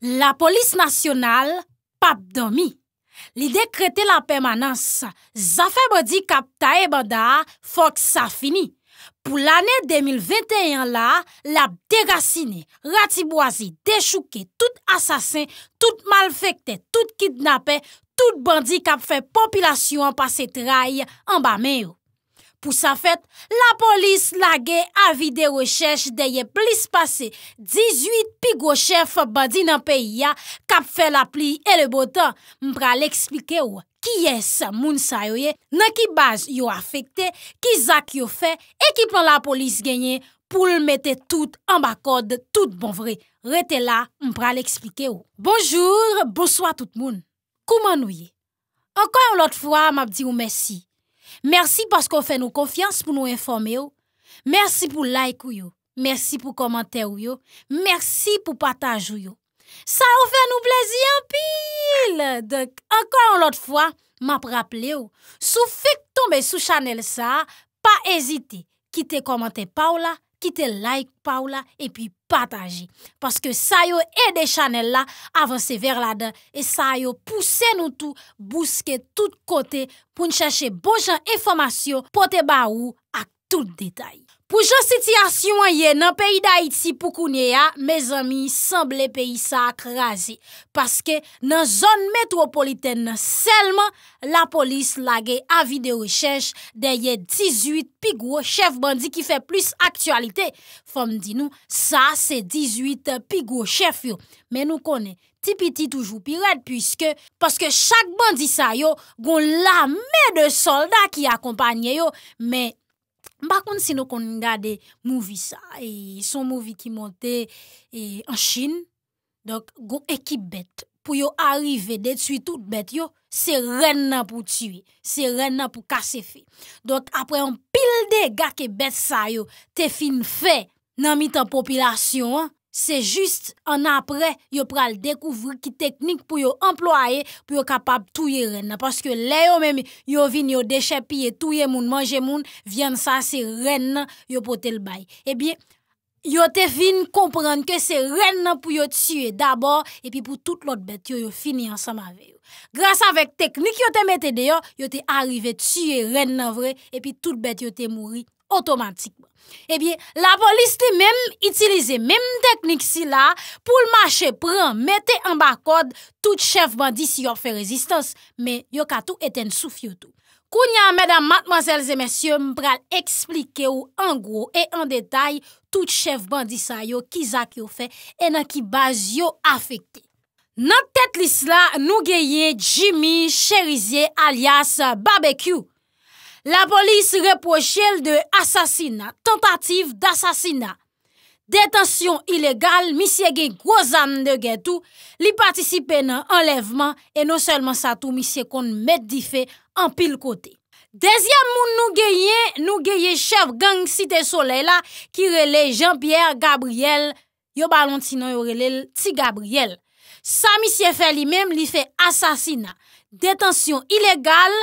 La polis nasyonal, pap domi. Li dekrete la permanans, zafè bodik ap tae bada, fòk sa fini. Pou l'anè 2021 la, lap derasine, ratiboazi, dechouke, tout asasin, tout malfekte, tout kidnape, tout bondik ap fè popilasyon pa se trai an ba meyo. Pou sa fèt, la polis lage avi de rechèche de ye plis pase. 18 pigwo chèf bandi nan peyi ya kap fè la pli e le botan. Mpral eksplike ou ki yes moun sa yo ye nan ki baz yo afekte, ki zak yo fè, e ki plan la polis genye pou l mette tout an bakod tout bon vre. Rete la, mpral eksplike ou. Bonjour, bonsoit tout moun. Kouman ou ye? Ankon yon lot fwa, map di ou mersi. Merci parce qu'on fait nous confiance pour nous informer. Merci pour le like Merci pour le commentaire Merci pour partager, partage Ça vous fait nous plaisir pile. Donc, encore une fois, je vous rappelle, Si vous tomber sous Chanel ça, pas hésiter. Quittez commenter Paula. ki te like pa ou la e pi pataji. Paske sa yo ede chanel la avanse ver la den e sa yo puse nou tou, buske tout kote pou n'chache bonjan informasyon pou te ba ou ak tout detay. Pou jan sityasyon an ye nan peyi da iti pou kounye ya, me zami, sanble peyi sa ak razi. Paske nan zon metropoliten nan selman, la polis lage avi de rechèj de ye 18 pigou chef bandi ki fe plus aktualite. Fom di nou, sa se 18 pigou chef yo. Men nou konen tipiti toujou pi red, paske chak bandi sa yo, goun la me de solda ki akompanye yo, men kwenye. Mba kon si nou kon niga de mouvi sa. E, son mouvi ki monte en Chin. Dok, go ekip bet. Pou yo arive de twi tout bet yo, se ren nan pou twi. Se ren nan pou kase fe. Dok, apre an pil de gake bet sa yo, te fin fe nan mitan popilasyon an. Se jist an apre yo pral dekouvre ki teknik pou yo emploaye pou yo kapap touye ren nan. Paske le yo men yo vin yo deshe piye touye moun manje moun, vyen sa se ren nan yo pote l bay. E bi yo te vin komprende ke se ren nan pou yo tsyye dabor epi pou tout lot bet yo yo fini ansama veyo. Gras avèk teknik yo te mette deyo, yo te arrive tsyye ren nan vre epi tout bet yo te mouri. Otomatikman. Ebyen, la polis li menm itilize menm teknik si la pou l'mache pran mette an bakod tout chef bandi si yon fe rezistans. Men, yon katou eten souf yotou. Kou nyan, medan matmansel zemesye, mpral eksplike ou an gro e an detay tout chef bandi sa yo kizak yo fe enan ki baz yo afekte. Nan tet lis la nou geye Jimmy Cherizye alias Babekyou. La polis reproche el de asasina, tentative d'asasina. Detansyon ilegal, misye gen kwozan de gen tou, li patisipe nan enlevman, e non selman sa tou misye kon met di fe an pil kote. Dezyam moun nou geye, nou geye chev gang site sole la, ki rele Jean-Pierre Gabriel, yo balon ti nan yo rele ti Gabriel. Sa misye fe li mem, li fe asasina. Detansyon ilegal,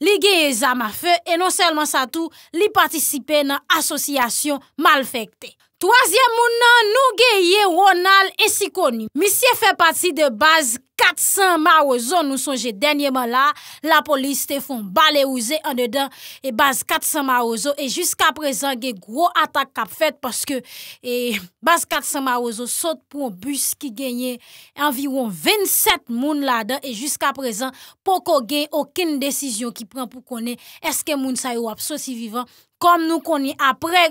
Li geye zamafe e non selman sa tou li patisipe nan asosyasyon malfekte. Troasyem moun nan nou ge ye Ronald e si koni. Misye fe pati de baz 400 marozon nou sonje denyeman la. La polis te fon bale ouze an dedan e baz 400 marozon. E jiska prezan ge gro atak kap fet paske e baz 400 marozon sot pou an bus ki genye anviron 27 moun la dan. E jiska prezan pou ko genye okin desisyon ki pran pou koni eske moun sa yo apsosi vivan. kom nou koni apre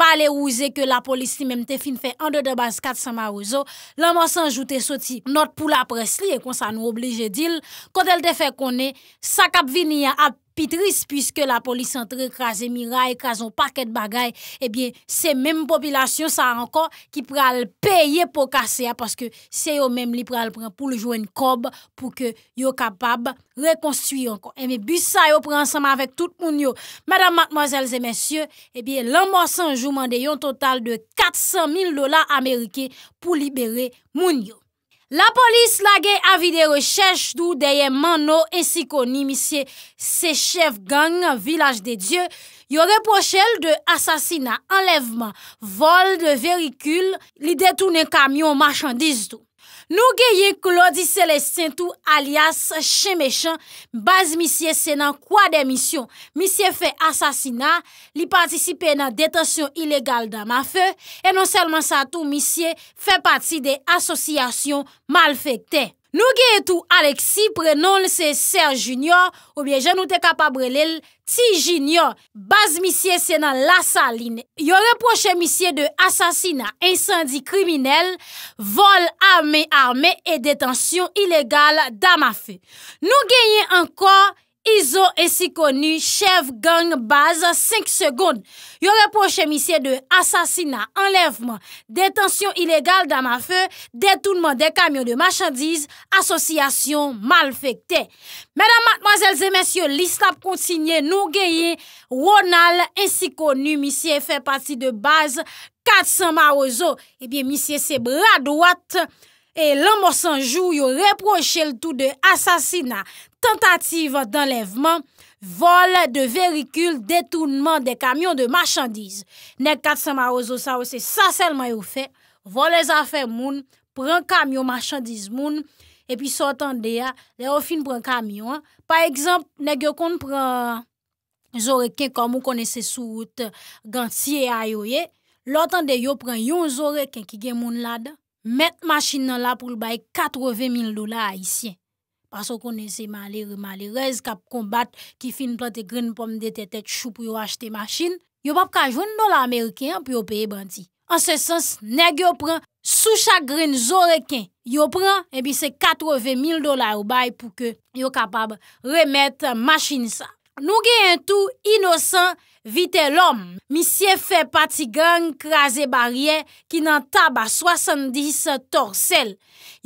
balè ouze ke la polis li memte fin fe an de de bas kat sa ma ouzo, lanman san joute soti not pou la pres li e kon sa nou oblije dil, kod el de fe koni sa kap vinia ap Piske la polis antre kras emiray, kras an paket bagay, eh se menm popilasyon sa ankon ki pral peye pou kase ya. Paske se yo menm li pral pran pou ljouen kob pou ke yo kapab rekonsuyon kon. E mi busa yo pran ansama avèk tout moun yo. Madame, mademoiselles et messieurs, eh l'anmorsan jou mande yon total de 400 000 dola amerike pou libere moun yo. La polis lage avi de rechèche dou deye man nou esiko ni misye sechev gang village de Diyo, yo reposhele de asasina, enlevman, vol de verikul, li detounen kamyon, marchandiz dou. Nou geye Claudie Celestintou alias Chemechan baz misye senan kwa demisyon. Misye fe asasina, li patisipe nan detasyon ilegal dan mafe, e non selman sa tou misye fe pati de asosyasyon malfekte. Nou genye tou Alexi, prenoun se Serge Junior, ou bien jen nou te kapabre lèl Tij Junior. Baz misye senan la saline. Yo reproche misye de asasina, insandi kriminel, vol arme arme e detansyon ilegal damafe. Nou genye ankon... Iso, ensi konu, chev gang baz, 5 segonde. Yo reproche misye de asasina, enlevman, detensyon ilegal dama fe, detounman de kamyon de machandiz, asosyasyon mal fekte. Mèdam, matmazèlze, mèsyo, listap kontsinyen nou geye, Ronald, ensi konu, misye, fè pati de baz, 400 mar ozo. Ebyen, misye, se bradouat, e lanmò sanjou, yo reproche l'tou de asasina. Tentative d'enlèvement, vol de verikul, detounement de kamyon de machandise. Nèk katsan marozo sa wese, sa selman yo fe, vol les afer moun, pran kamyon machandise moun, epi sotan de ya, de yo fin pran kamyon. Par ekzamp, nèk yo kon pran zoreke kon moun konese sou wote gantye ayoye, lotan de yo pran yon zoreke ki gen moun lad, met machin nan la pou lbay 80.000 dola a isyen. Pasou konen se male, remale, rez kap kombat ki fin plante gren pomme de tetet chou pou yo achete maschine, yo pap ka jwen do la Ameriken pou yo peye banti. An se sens, neg yo pran sou chak gren zoreken. Yo pran, ebi se 80.000 dolar bay pou ke yo kapab remet maschine sa. Nou gen yon tou inosan vite lom, misye fe pati gang kraze barye ki nan taba 70 torsel,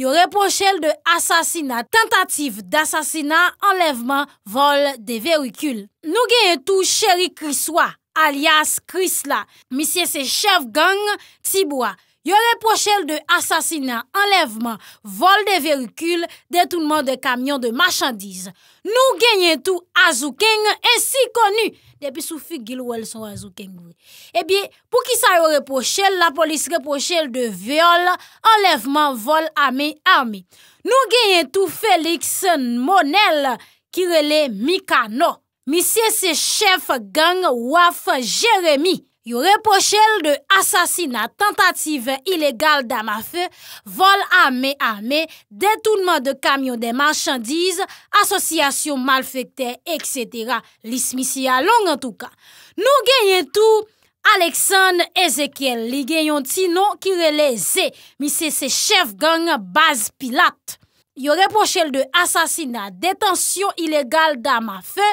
yon repos chel de asasina, tentatif de asasina, enleveman, vol de verikul. Nou gen yon tou cheri kriswa, alias krisla, misye se chev gang tibwa. Yo repochele de asasina, enleveman, vol de verikul, detounman de kamyon, de machandise. Nou genyen tou Azoukeng, ensi konu. Depi soufik gil wèl son Azoukeng. E eh biye, pou ki sa yo repochele, la polis repochele de veol, enleveman, vol, ame, ame. Nou genyen tou Félix Monelle, kirele Mikano, misye se chef gang waf Jérémy. Yore pochel de asasina tentative ilegal dama fe, vol ame ame, detounman de kamyon de manchandize, asosyasyon malfekte, etc. Lis misi ya long an touka. Nou genyen tou, Aleksan Ezekiel, li genyon ti nou ki releze, misi se chef gang base pilat. Yore pochel de asasina detansyon ilegal dama fe,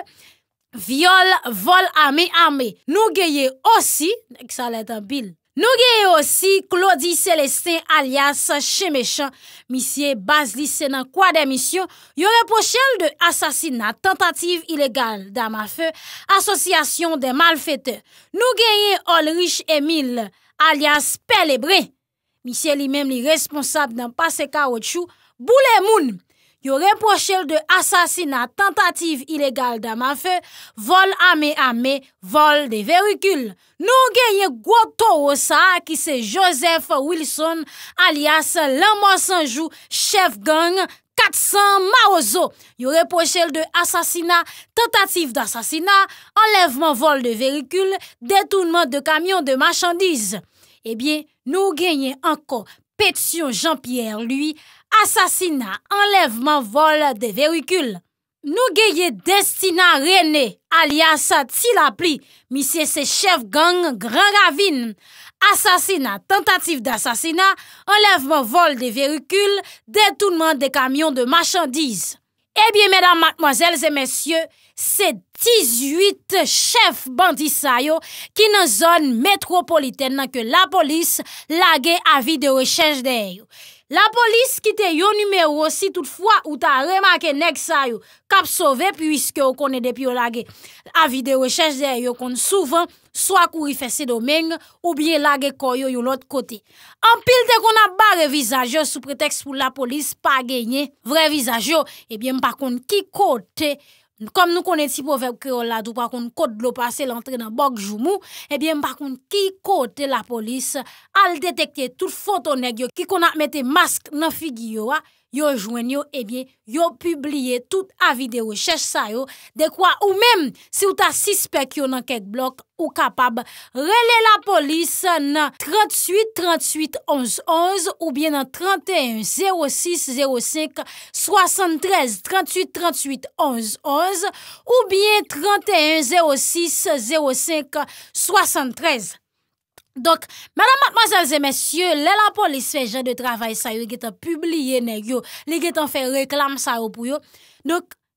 Vyol, vol, ame, ame, nou geye osi, nou geye osi Claudie Celestin alias Chemechan, misye baslise nan kwa demisyon, yore pochel de asasina, tentative ilegal, dama fe, asosyasyon de malfete, nou geye Olrich Emil alias Pelebre, misye li mem li responsab nan paseka o chou, boule mounm. Yo reproche de assassinat, tentative illégale d'armes vol armé armé, vol de véhicules. Nous gagnons Goto Osa, ça qui c'est Joseph Wilson alias saint Sanjou, chef gang 400 Maozo. Yo reproche de assassinat, tentative d'assassinat, enlèvement vol de véhicules, détournement de camions de marchandises. Eh bien, nous gagnons encore pétition Jean-Pierre, lui, Asasina, enlevman vol de verikul. Nou geye destina rene, alias ati la pli, misye se chef gang Gran Ravine. Asasina, tentatif de asasina, enlevman vol de verikul, detounman de kamyon eh de machandise. Ebyen, mèdam, mèdmozèlzè, mèsyè, se 18 chef bandisay yo ki nan zon metropolitè nan ke la polis lage avi de rechèj dey yo. La polis kite yo numero si toutfwa ou ta remake nek sa yo, kap sove pwiske yo konede pi yo lage. Avide rechèche de yo kon souvan, swa kou rifese domeng ou bie lage koyo yo lot kote. Anpil te kon ap ba revizaj yo sou preteks pou la polis pa genye, vre vizaj yo, ebyen pa kon ki kote yon. Kom nou konen si povep ki yo la do pakoun kote lo pase lantre nan bok jou mou, ebyen pakoun ki kote la polis al detekte tout fotonek yo ki kon akmete mask nan figi yo a, Yon jwen yo, ebyen, eh yon publie tout avi de yo, chèche sa yo, de kwa ou mèm se ou ta sispek yo nan kek blok ou kapab rele la polis nan 38 38 11 11 ou bien nan 31 06 05 73 38 38 11 11 ou bien 31 06 05 73. Donc, madame, mademoiselles et messieurs, lè la polis fè jè de travèl sa yo, gè tan publiye nè yo, lè gè tan fè reklam sa yo pou yo.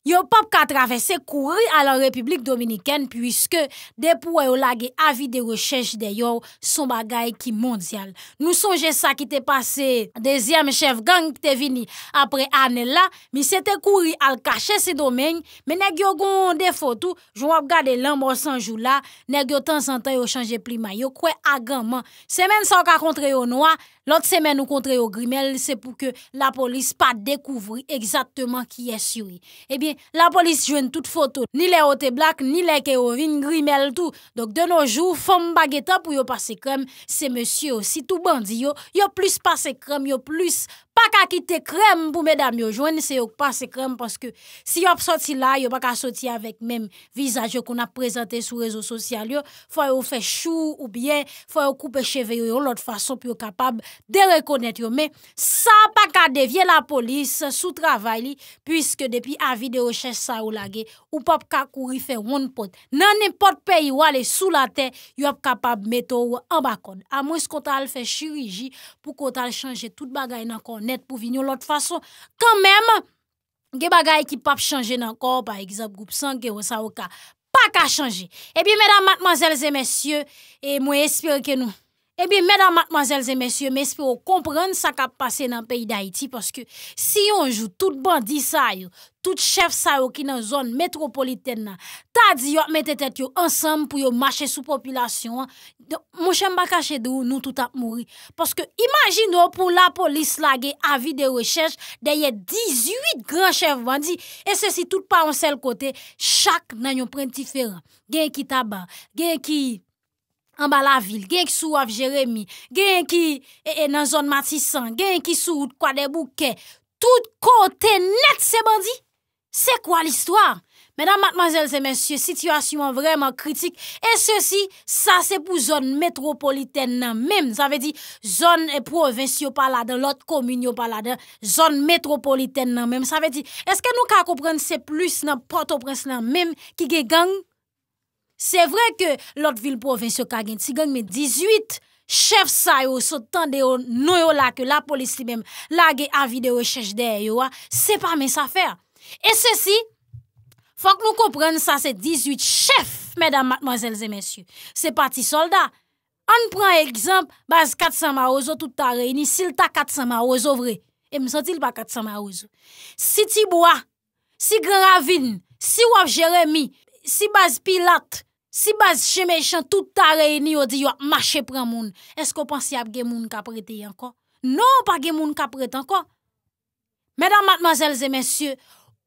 Yo pap ka travese kouri ala Republik Dominiken pwiske dep wè yo lage avi de rechèche de yo son bagay ki mondyal. Nou sonje sa ki te pase dezyem chef gang ki te vini. Apre anè la, mi se te kouri al kache se domèny menèk yo goun de fotou joun wap gade lan mò sanjou la nenèk yo tan santay yo chanje plima. Yo kwe aganman. Semen sa waka kontre yo noua Lote semen ou kontre yo grimel, se pou ke la polis pa dekouvri egzatman ki es yoy. Ebyen, la polis jwen tout foto, ni le ote blak, ni le kerovin grimel tou. Dok de noujou, fom bageta pou yo pase krem, se monsye osi tou bandi yo. Yo plus pase krem, yo plus pa ka kite krem pou medam yo jwen, se yo pase krem. Paske si yo ap soti la, yo pa ka soti avèk mèm vizaj yo kon ap prezante sou rezo sosyal yo. Fwa yo fè chou ou byen, fwa yo koupe cheve yo, lote fason pou yo kapab yo. De rekonnet yo me, sa pa ka devye la polis sou travay li, pwiske depi avi de reches sa ou la ge, ou pap ka kouri fe won pot. Nan ne pot peyi wale sou la ten, yo ap kapab meto ou an bakon. A mwes kota al fe shiriji pou kota al chanje tout bagay nan kon net pou vinyo. Lot fason, kanmem, ge bagay ki pap chanje nan kon, pa egzab goup sanke ou sa ou ka, pa ka chanje. E pi medan matmanzelze mesye, e mwen espir ke nou. Ebi, eh mèdam, matmazèlzè, mèsyè, mèspè ou komprende sa kap pase nan peyi d'Haïti, paske si yonjou, tout bandi sa yo, tout chef sa yo ki nan zon metropolitèd nan, ta di yo mète tèt yo ansam pou yo mache sou populasyon, mou chèm bakache de ou nou tout ap mouri. Paske imagine ou pou la polis la ge avi de rechèche de ye 18 gran chef bandi, e se si tout pa yon sel kote, chak nan yon printifera, gen ki taba, gen ki... An ba la vil, gen ki sou av jeremi, gen ki nan e, e, zon matisan, gen ki sou kwa de bouke, tout kote net se bandi, se kwa l'histoire? Mèdam, matmazèl, se mèsyè, situasyon vreman kritik, e se si, sa se pou zon metropoliten nan mèm, sa ve di, zon e provinciyo pala de, lot kominyo pala de, zon metropoliten nan mèm, sa ve di, eske nou ka koupren se plus nan potoprens nan mèm ki ge gang? Se vre ke lot vil provinsyo kagen, si geng me 18 chef sa yo, so tan de yo no yo la ke la polisi mem, la ge avi de yo chech de yo, se pa men sa fer. E se si, fok nou kompren sa se 18 chef, medan mademoiselles et messieurs. Se pati soldat, an pran ekzamp, baz 400 ma ouzo toutare, inisil ta 400 ma ouzo vre. E msantil pa 400 ma ouzo. Si ti bwa, si geng avin, si wav jeremi, Sibaz Pilat, Sibaz Chemeyshan, touta reyni yo di yo, mache pran moun. Esko pansi ap gen moun kaprete yon kon? Non, pa gen moun kaprete yon kon. Mèdam matmazèl zè mèsyè,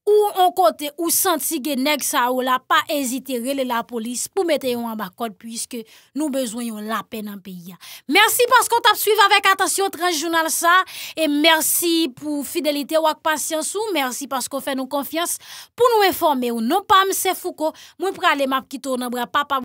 ou an kote ou santi genek sa ou la pa ezite rele la polis pou mette yon an bakot pwiske nou bezoyon la pen an pe ya. Mersi paskou tap suive avèk atasyon transjounal sa e mersi pou fidelite wak pasyansou, mersi paskou fè nou konfians pou nou informe ou nou pam se fouko moun prale map ki tou nan brè papam.